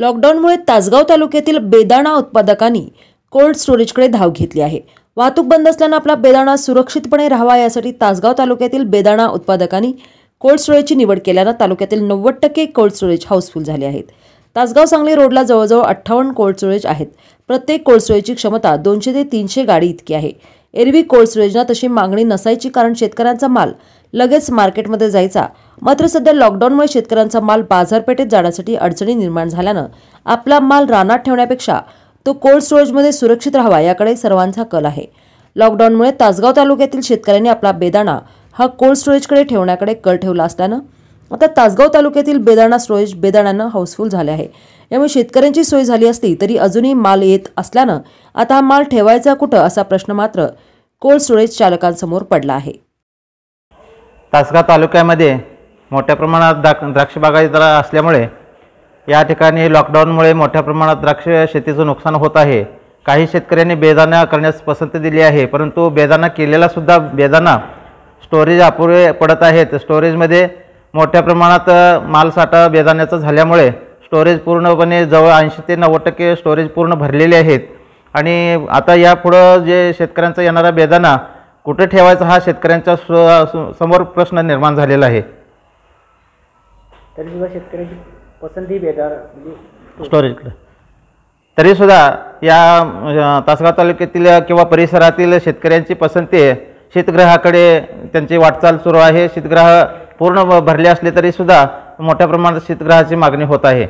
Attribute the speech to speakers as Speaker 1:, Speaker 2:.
Speaker 1: लॉकडाऊनमुळे तासगाव तालुक्यातील बेदाणा उत्पादकांनी कोल्ड स्टोरेजकडे धाव घेतली आहे वाहतूक बंद असल्यानं आपला बेदाणा सुरक्षितपणे राहावा यासाठी तासगाव तालुक्यातील बेदाणा उत्पादकांनी कोल्ड स्टोरेजची निवड केल्यानं तालुक्यातील नव्वद टक्के कोल्ड स्टोरेज हाऊसफुल झाले आहेत तासगाव सांगली रोडला जवळजवळ अठ्ठावन्न कोल्ड स्टोरेज आहेत प्रत्येक कोल्ड स्टोरेजची क्षमता दोनशे ते तीनशे गाडी इतकी आहे एरवी कोळस योजना तशी मागणी नसायची कारण शेतकऱ्यांचा माल लगेच मार्केटमध्ये जायचा मात्र सध्या लॉकडाऊनमुळे शेतकऱ्यांचा माल बाजारपेठेत जाण्यासाठी अडचणी निर्माण झाल्यानं आपला माल रानात ठेवण्यापेक्षा तो कोल्ड स्टोरेजमध्ये सुरक्षित राहावा याकडे सर्वांचा कल आहे लॉकडाऊनमुळे तासगाव तालुक्यातील शेतकऱ्यांनी आपला बेदाणा हा कोल्ड स्टोरेजकडे ठेवण्याकडे कल ठेवला असल्यानं आता तासगाव तालुक्यातील बेदाणा स्टोरेज बेदाण्यानं हाऊसफुल झाले आहे यामुळे शेतकऱ्यांची सोय झाली असली तरी अजूनही माल येत असल्यानं आता माल ठेवायचा कुठं असा प्रश्न मात्र कोल्ड स्टोरेज चालकांसमोर पडला आहे
Speaker 2: तासगाव तालुक्यामध्ये मोठ्या प्रमाणात द्राक्ष द्राक्ष बागायत असल्यामुळे या ठिकाणी लॉकडाऊनमुळे मोठ्या प्रमाणात द्राक्ष शेतीचं नुकसान होत आहे काही शेतकऱ्यांनी बेदाना करण्यास पसंती दिली आहे परंतु बेदाना केलेला सुद्धा बेदाना स्टोरेज अपुरे पडत आहेत स्टोरेजमध्ये मोठ्या प्रमाणात मालसाठा बेदाण्याचा झाल्यामुळे स्टोरेज पूर्णपणे जवळ ऐंशी ते नव्वद टक्के स्टोरेज पूर्ण भरलेले आहेत आणि आता यापुढं जे शेतकऱ्यांचा येणारा बेदाना कुठे ठेवायचा हा शेतकऱ्यांच्या समोर प्रश्न निर्माण झालेला आहे
Speaker 3: तरीसुद्धा शेतकऱ्यांची पसंती बेदार स्टोरेजकडे
Speaker 2: म्हणजे तरीसुद्धा या तासगाव तालुक्यातील किंवा परिसरातील शेतकऱ्यांची पसंती शीतगृहाकडे त्यांची वाटचाल सुरू आहे शीतगृह पूर्ण भरले असले तरी सुद्धा मोठ्या प्रमाणात शीतगृहाची मागणी होत आहे